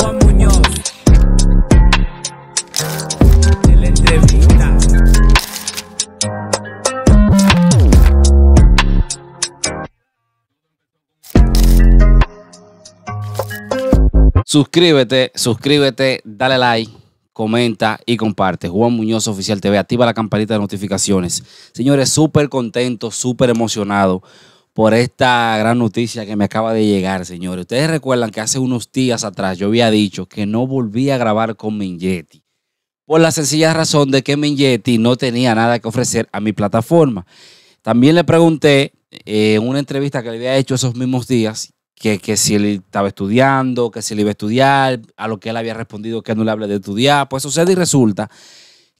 Juan Muñoz. De la entrevista. Suscríbete, suscríbete, dale like comenta y comparte. Juan Muñoz Oficial TV, activa la campanita de notificaciones. Señores, súper contento, súper emocionado por esta gran noticia que me acaba de llegar, señores. Ustedes recuerdan que hace unos días atrás yo había dicho que no volvía a grabar con Mingetti. Por la sencilla razón de que Mingetti no tenía nada que ofrecer a mi plataforma. También le pregunté eh, en una entrevista que le había hecho esos mismos días que, si él estaba estudiando, que si él iba a estudiar, a lo que él había respondido que no le hable de estudiar. Pues sucede y resulta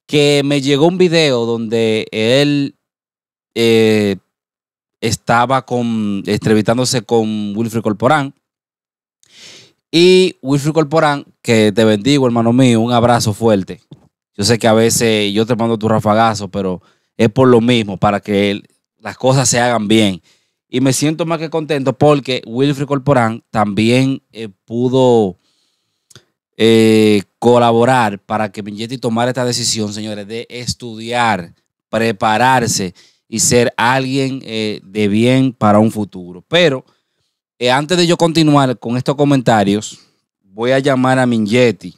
que me llegó un video donde él eh, estaba con, entrevistándose con Wilfried Corporán. Y Wilfried Corporán, que te bendigo, hermano mío, un abrazo fuerte. Yo sé que a veces yo te mando tu rafagazo, pero es por lo mismo, para que las cosas se hagan bien. Y me siento más que contento porque Wilfried Corporán también eh, pudo eh, colaborar para que vinetti tomara esta decisión, señores, de estudiar, prepararse y ser alguien eh, de bien para un futuro. Pero eh, antes de yo continuar con estos comentarios, voy a llamar a Mingetti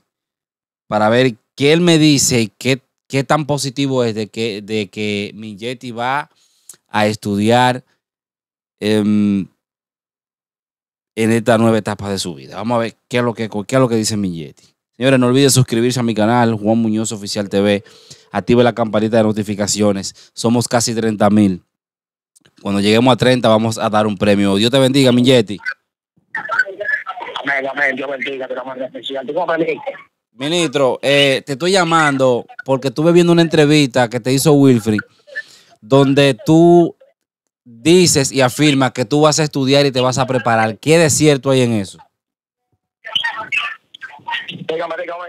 para ver qué él me dice y qué, tan positivo es de que, de que Mingetti va a estudiar em, en esta nueva etapa de su vida. Vamos a ver qué es lo que, qué es lo que dice Mingetti. Señores, no olviden suscribirse a mi canal, Juan Muñoz Oficial TV. Active la campanita de notificaciones. Somos casi 30 mil. Cuando lleguemos a 30 vamos a dar un premio. Dios te bendiga, mi Amén, amén. Dios bendiga, pero amor especial. ¿Tú cómo Ministro, eh, te estoy llamando porque estuve viendo una entrevista que te hizo Wilfrey, donde tú dices y afirmas que tú vas a estudiar y te vas a preparar. ¿Qué de cierto hay en eso? Dígame, dígame.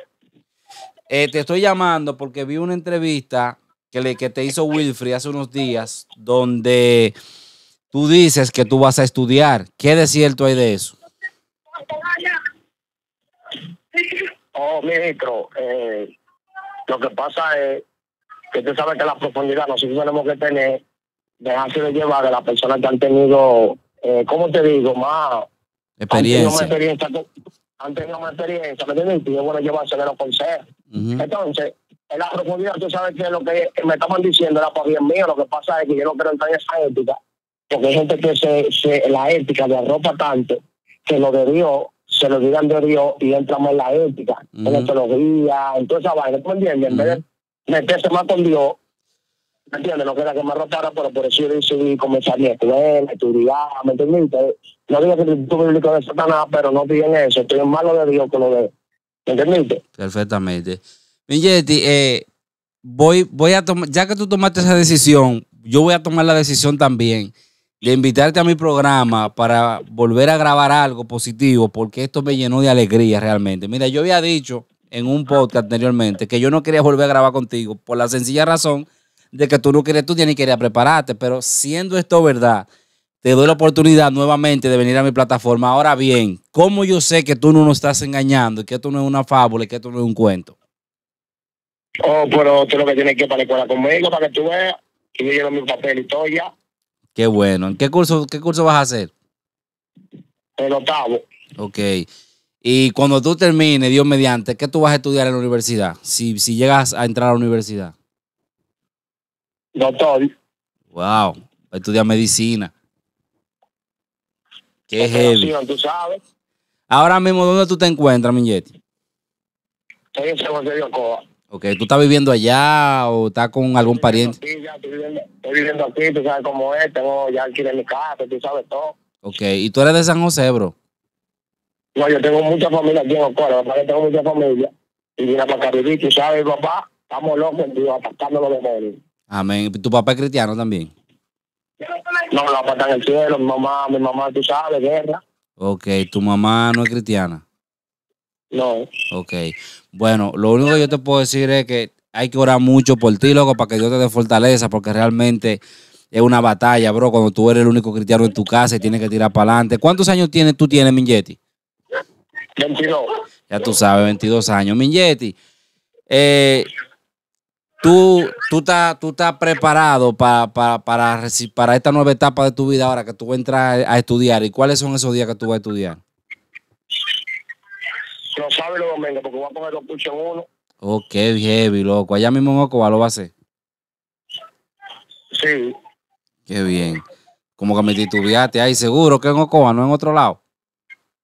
Eh, te estoy llamando porque vi una entrevista que, le, que te hizo Wilfrey hace unos días donde tú dices que tú vas a estudiar. ¿Qué de cierto hay de eso? Oh, ministro, eh, lo que pasa es que tú sabes que la profundidad nosotros tenemos que tener, dejarse de llevar de las personas que han tenido, eh, ¿cómo te digo? Más Experiencia, han tenido más experiencia, ¿me entiendes? Y bueno llevarse de los consejos. Entonces, en la profundidad, tú sabes que lo que me estaban diciendo era por pues, bien mío, lo que pasa es que yo no quiero entrar en esa ética, porque hay gente que se, se la ética le arropa tanto que lo de Dios se lo digan de Dios y entramos en la ética, en la teología, en toda esa vaina, me En vez de meterse más con Dios, ¿me entiendes? No era que me arropara, pero por eso yo decidí comenzar mi escuela, estudiar, ¿me entiendes? No digas que tú público de Satanás, pero no piden eso. Estoy en malo de Dios que lo dé. ¿Entendiste? Perfectamente. Milletti, eh, voy, voy a tomar, ya que tú tomaste esa decisión, yo voy a tomar la decisión también de invitarte a mi programa para volver a grabar algo positivo, porque esto me llenó de alegría realmente. Mira, yo había dicho en un podcast anteriormente que yo no quería volver a grabar contigo por la sencilla razón de que tú no querías estudiar ni querías prepararte, pero siendo esto verdad, te doy la oportunidad nuevamente de venir a mi plataforma. Ahora bien, ¿cómo yo sé que tú no nos estás engañando y que esto no es una fábula y que esto no es un cuento? Oh, pero tú lo que tienes que ir para la escuela conmigo para que tú veas yo llevo mi papel y todo ya. Qué bueno. ¿En qué curso, qué curso vas a hacer? El octavo. Ok. Y cuando tú termines, Dios mediante, ¿qué tú vas a estudiar en la universidad? Si, si llegas a entrar a la universidad. Doctor. Wow. Estudiar medicina. Ahora mismo, ¿dónde tú te encuentras, Minetti. en San José de Ocoa. Ok, ¿tú estás viviendo allá o estás con algún pariente? Sí, ya, estoy, viviendo, aquí, tú sabes cómo es, tengo ya alquiler mi casa, tú sabes todo. Ok, ¿y tú eres de San José, bro? No, yo tengo mucha familia aquí en Ocoa, papá, yo tengo mucha familia. Y vine para acá vivir, tú sabes, papá, estamos locos, tío, atacando de morir. Amén. ¿Tu papá es cristiano también? No, la pata en el cielo, mi mamá, mi mamá, tú sabes, guerra. Ok, ¿tu mamá no es cristiana? No. Ok. Bueno, lo único que yo te puedo decir es que hay que orar mucho por ti, loco, para que Dios te dé fortaleza, porque realmente es una batalla, bro, cuando tú eres el único cristiano en tu casa y tienes que tirar para adelante. ¿Cuántos años tienes, tú tienes, Mingetti? 22. Ya tú sabes, 22 años. Mingetti, eh, tú, tú estás tú estás preparado para, para esta nueva etapa de tu vida ahora que tú entras a estudiar. ¿Y cuáles son esos días que tú vas a estudiar? No sabe lo los domingos, porque voy a poner los puchos en uno. Oh, qué heavy, loco. Allá mismo en Ocoa lo va a hacer. Sí. Qué bien. Como que me titubeaste ahí, seguro que en Ocoa, no en otro lado.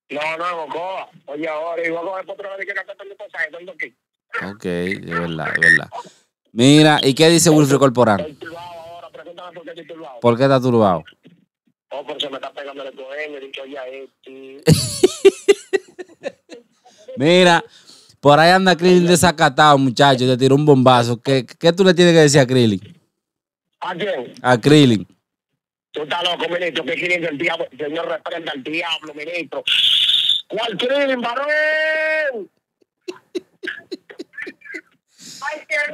No, no, en Ocoa. Oye, ahora, y voy a coger otra vez que no pasaje. tengo aquí. Ok, de verdad, de verdad. Mira, ¿y qué dice Wilfred Corporán? por qué está turbado? Oh, porque me está pegando el y oye este. Mira, por ahí anda Krillin desacatado, muchacho, te tiró un bombazo. ¿Qué, ¿Qué, tú le tienes que decir a Krillin? ¿A quién? A Krillin. Tú estás loco, ministro, que Krillin el diablo, el Señor reprenda al diablo, ministro. ¿Cuál Krillin, varón?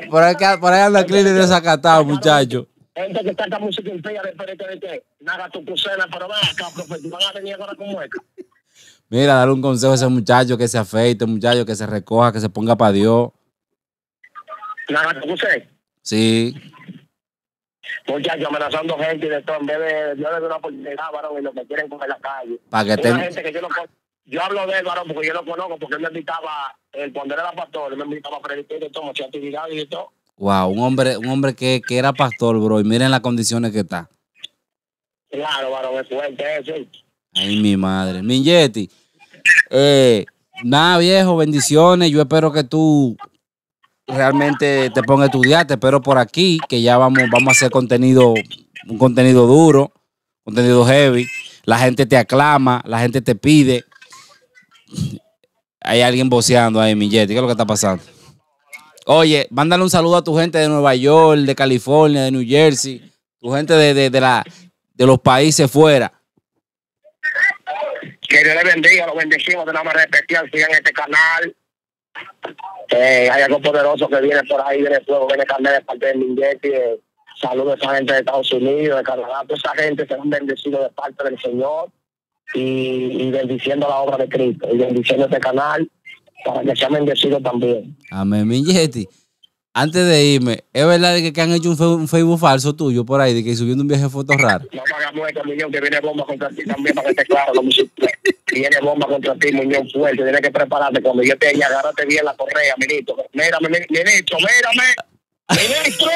Por acá, por allá anda Clini desacatado, muchacho. Gente que está música impía después de que nada tu crucena, pero va acá, profe, van a venir ahora con mueca. Mira, dale un consejo a ese muchacho que se afeite, muchacho que se recoja, que se ponga para Dios. ¿Nada tu crucena? Sí. Muchachos, amenazando gente y de todo, en vez de yo le doy una oportunidad, varón, y lo que quieren coger la calle. Para que Una gente que yo no yo hablo de él, varón, porque yo lo conozco, porque él me invitaba, el cuando era pastor, él me invitaba a predicar y todo, mucha actividad y todo. Wow, un hombre, un hombre que, que era pastor, bro, y miren las condiciones que está. Claro, varón, es fuerte eso. Ay, mi madre. Mingetti, eh, nada, viejo, bendiciones. Yo espero que tú realmente te pongas a estudiar. Te espero por aquí, que ya vamos, vamos a hacer contenido, un contenido duro, contenido heavy. La gente te aclama, la gente te pide hay alguien voceando ahí, mi ¿Qué es lo que está pasando? Oye, mándale un saludo a tu gente de Nueva York, de California, de New Jersey, tu gente de, de, la, de los países fuera. Que Dios les bendiga, los bendecimos de una manera especial. Sigan este canal. Eh, hay algo poderoso que viene por ahí, viene fuego, viene carne de parte de Minguetti. Eh, saludos a esa gente de Estados Unidos, de Canadá. Toda esa gente han bendecido de parte del Señor y, bendiciendo la obra de Cristo y bendiciendo este canal para que sea bendecido también. Amén, mi Yeti. Antes de irme, ¿es verdad que, que han hecho un, Facebook falso tuyo por ahí, de que subiendo un viaje de fotos raro? No me hagas muerto, Muñoz, que viene bomba contra ti también, para que te claro. Como viene bomba contra ti, Muñoz, fuerte. Tienes que prepararte. Cuando yo te haya, agárrate bien la correa, ministro. Mírame, ministro, mírame. ¡Ministro!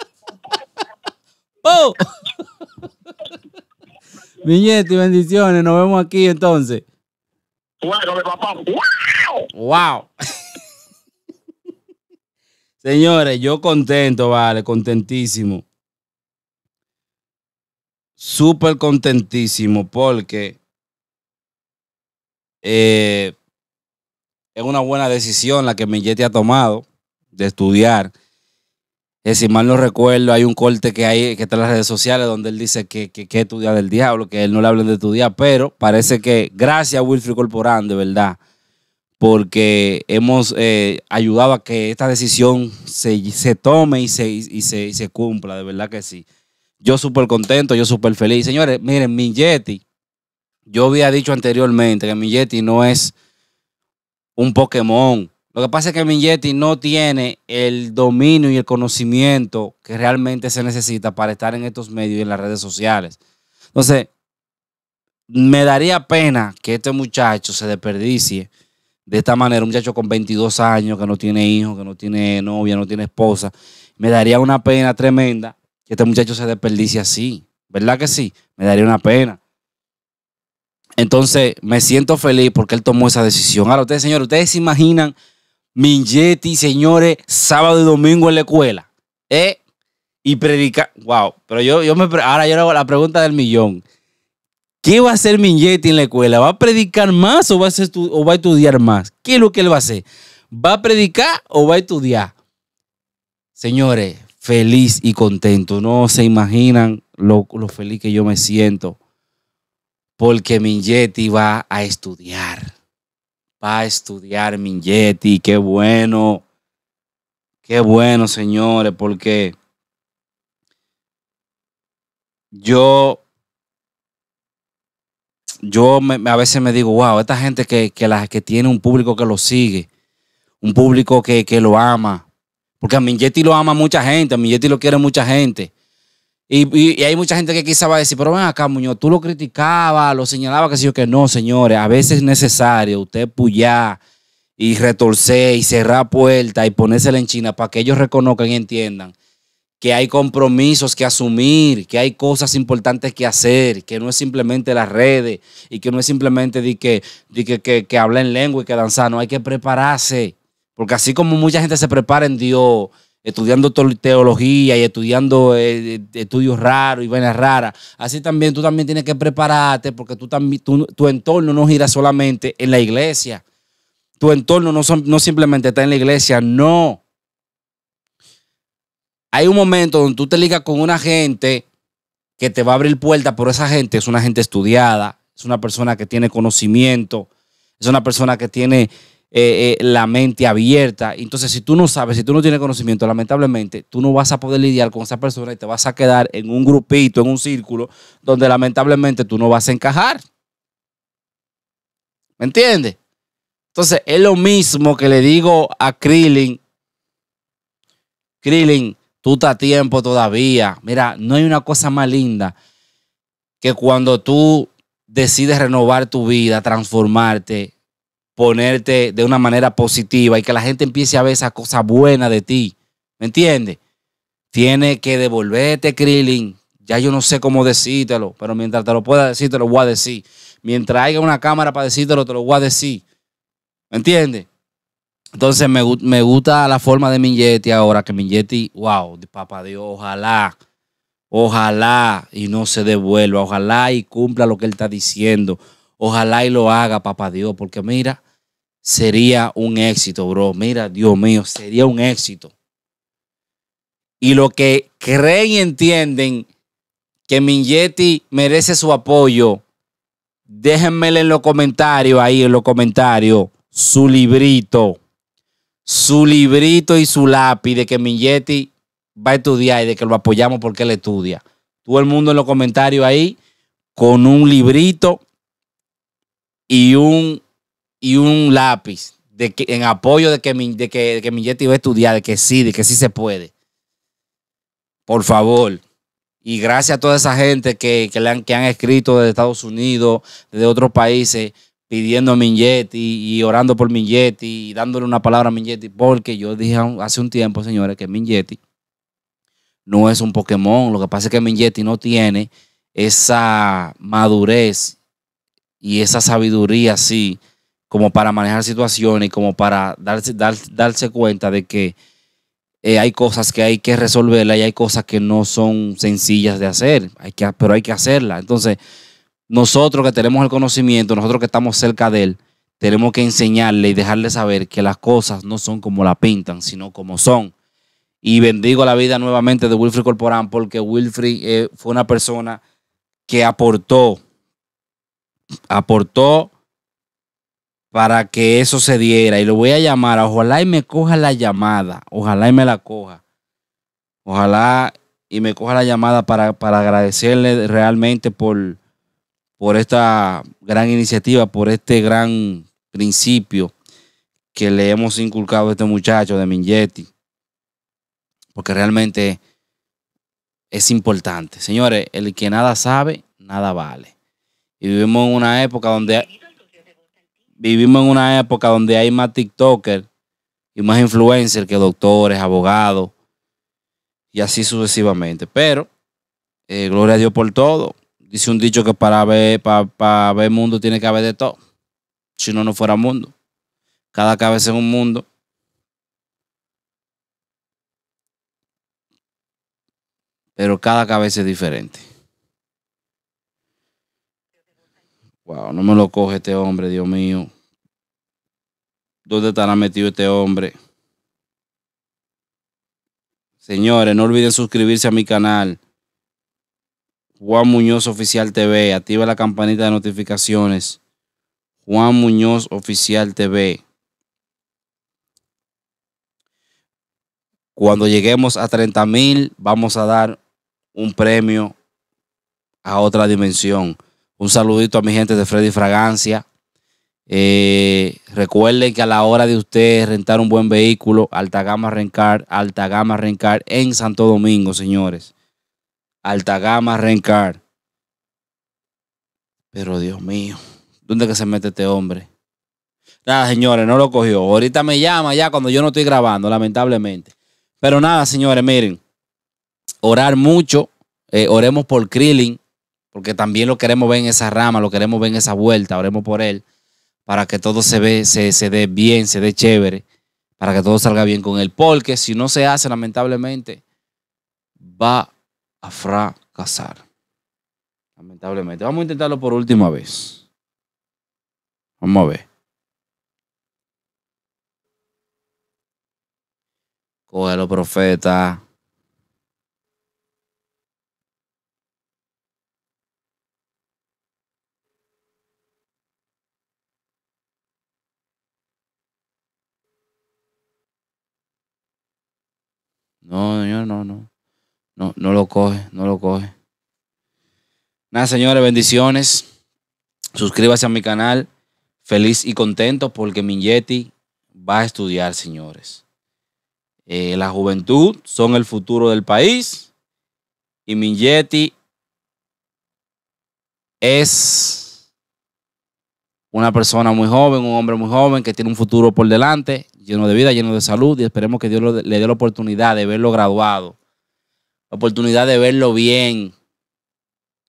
¡Oh! y bendiciones. Nos vemos aquí entonces. Bueno, mi papá. ¡Wow! Señores, yo contento, vale, contentísimo. Súper contentísimo porque eh, es una buena decisión la que Millete ha tomado de estudiar eh, si mal no recuerdo, hay un corte que hay que está en las redes sociales donde él dice que, que, es tu día del diablo, que él no le hablen de tu día, pero parece que gracias a Wilfried Corporán, de verdad, porque hemos eh, ayudado a que esta decisión se, se tome y se, y, se, y se, cumpla, de verdad que sí. Yo súper contento, yo súper feliz. Señores, miren, mi Yeti, yo había dicho anteriormente que mi Yeti no es un Pokémon, lo que pasa es que Mingetti no tiene el dominio y el conocimiento que realmente se necesita para estar en estos medios y en las redes sociales. Entonces, me daría pena que este muchacho se desperdicie de esta manera. Un muchacho con 22 años que no tiene hijos, que no tiene novia, no tiene esposa. Me daría una pena tremenda que este muchacho se desperdicie así. ¿Verdad que sí? Me daría una pena. Entonces, me siento feliz porque él tomó esa decisión. Ahora, ustedes, señores, ustedes se imaginan Mingetti, señores, sábado y domingo en la escuela. ¿Eh? Y predicar. Wow. Pero yo, yo me. Ahora yo hago la pregunta del millón. ¿Qué va a hacer Mingetti en la escuela? ¿Va a predicar más o va a, estudiar más? ¿Qué es lo que él va a hacer? ¿Va a predicar o va a estudiar? Señores, feliz y contento. No se imaginan lo, lo feliz que yo me siento porque Mingetti va a estudiar a estudiar Mingetti. Qué bueno. Qué bueno, señores, porque yo, yo a veces me digo, wow, esta gente que, que tiene un público que lo sigue, un público que, que lo ama. Porque a Mingetti lo ama mucha gente, a Mingetti lo quiere mucha gente. Y, hay mucha gente que quizá va a decir, pero ven acá, Muñoz, tú lo criticabas, lo señalabas, que sí yo, que no, señores, a veces es necesario usted puyar y retorcer y cerrar puertas y ponérsela en China para que ellos reconozcan y entiendan que hay compromisos que asumir, que hay cosas importantes que hacer, que no es simplemente las redes y que no es simplemente que, que, hablen lengua y que danzan. no, hay que prepararse, porque así como mucha gente se prepara en Dios, estudiando teología y estudiando eh, estudios raros y vainas raras. Así también tú también tienes que prepararte porque tú también, tu entorno no gira solamente en la iglesia. Tu entorno no, no simplemente está en la iglesia, no. Hay un momento donde tú te ligas con una gente que te va a abrir puertas, pero esa gente es una gente estudiada, es una persona que tiene conocimiento, es una persona que tiene eh, eh, la mente abierta. Entonces, si tú no sabes, si tú no tienes conocimiento, lamentablemente, tú no vas a poder lidiar con esa persona y te vas a quedar en un grupito, en un círculo, donde lamentablemente tú no vas a encajar. ¿Me entiendes? Entonces, es lo mismo que le digo a Krillin. Krillin, tú estás a tiempo todavía. Mira, no hay una cosa más linda que cuando tú decides renovar tu vida, transformarte, ponerte de una manera positiva y que la gente empiece a ver esa cosa buena de ti. ¿Me entiendes? Tiene que devolverte, Krillin. Ya yo no sé cómo decírtelo, pero mientras te lo pueda decir, te lo voy a decir. Mientras haya una cámara para decírtelo, te lo voy a decir. ¿Me entiendes? Entonces me, gusta la forma de Mingetti ahora, que Mingetti, wow, papá Dios, ojalá, ojalá y no se devuelva, ojalá y cumpla lo que él está diciendo, ojalá y lo haga, papá Dios, porque mira, sería un éxito, bro. Mira, Dios mío, sería un éxito. Y lo que creen y entienden que Mingetti merece su apoyo, déjenmelo en los comentarios, ahí en los comentarios, su librito, su librito y su lápiz de que Mingetti va a estudiar y de que lo apoyamos porque él estudia. Todo el mundo en los comentarios ahí con un librito y un y un lápiz de que, en apoyo de que, mi, va a estudiar, de que sí, de que sí se puede. Por favor. Y gracias a toda esa gente que, que, han, que han escrito desde Estados Unidos, desde otros países, pidiendo a Mingetti y orando por Mingetti y dándole una palabra a Mingetti, porque yo dije hace un tiempo, señores, que Mingetti no es un Pokémon. Lo que pasa es que Mingetti no tiene esa madurez y esa sabiduría así como para manejar situaciones, como para darse, darse cuenta de que eh, hay cosas que hay que resolverlas y hay cosas que no son sencillas de hacer, hay que, pero hay que hacerlas. Entonces, nosotros que tenemos el conocimiento, nosotros que estamos cerca de él, tenemos que enseñarle y dejarle saber que las cosas no son como la pintan, sino como son. Y bendigo la vida nuevamente de Wilfrey Corporán porque Wilfrey eh, fue una persona que aportó, aportó para que eso se diera. Y lo voy a llamar. Ojalá y me coja la llamada. Ojalá y me la coja. Ojalá y me coja la llamada para, agradecerle realmente por, por esta gran iniciativa, por este gran principio que le hemos inculcado a este muchacho de Mingetti. Porque realmente es importante. Señores, el que nada sabe, nada vale. Y vivimos en una época donde vivimos en una época donde hay más TikTokers y más influencers que doctores, abogados y así sucesivamente. Pero, eh, gloria a Dios por todo. Dice un dicho que para ver, para, para ver mundo tiene que haber de todo. Si no, no fuera mundo. Cada cabeza es un mundo. Pero cada cabeza es diferente. wow, no me lo coge este hombre, Dios mío. ¿Dónde estará metido este hombre? Señores, no olviden suscribirse a mi canal. Juan Muñoz Oficial TV. Activa la campanita de notificaciones. Juan Muñoz Oficial TV. Cuando lleguemos a 30 mil, vamos a dar un premio a otra dimensión. Un saludito a mi gente de Freddy Fragancia. Eh, recuerden que a la hora de ustedes rentar un buen vehículo, Alta Gama Rencar, Alta Gama Rencar en Santo Domingo, señores. Alta Gama Rencar. Pero Dios mío, ¿dónde que se mete este hombre? Nada, señores, no lo cogió. Ahorita me llama ya cuando yo no estoy grabando, lamentablemente. Pero nada, señores, miren. Orar mucho. Eh, oremos por Krillin porque también lo queremos ver en esa rama, lo queremos ver en esa vuelta, oremos por él, para que todo se, ve, se, se dé bien, se dé chévere, para que todo salga bien con él, porque si no se hace, lamentablemente, va a fracasar. Lamentablemente. Vamos a intentarlo por última vez. Vamos a ver. Cógelo, profeta. No, señor, no, no. No, no lo coge, no lo coge. Nada, señores, bendiciones. Suscríbase a mi canal. Feliz y contento porque Minyeti va a estudiar, señores. Eh, la juventud son el futuro del país. Y Minyeti es una persona muy joven, un hombre muy joven que tiene un futuro por delante lleno de vida, lleno de salud, y esperemos que Dios le dé la oportunidad de verlo graduado, la oportunidad de verlo bien,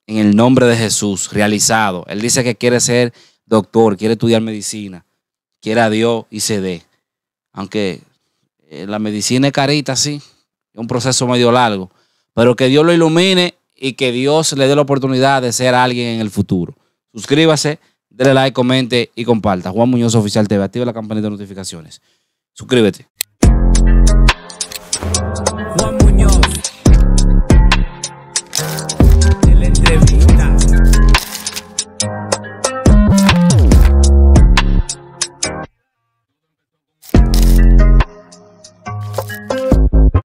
en el nombre de Jesús, realizado. Él dice que quiere ser doctor, quiere estudiar medicina, quiere a Dios y se dé. Aunque eh, la medicina es carita, sí, es un proceso medio largo, pero que Dios lo ilumine y que Dios le dé la oportunidad de ser alguien en el futuro. Suscríbase, dele like, comente y comparta. Juan Muñoz Oficial TV, activa la campanita de notificaciones. 속그래야지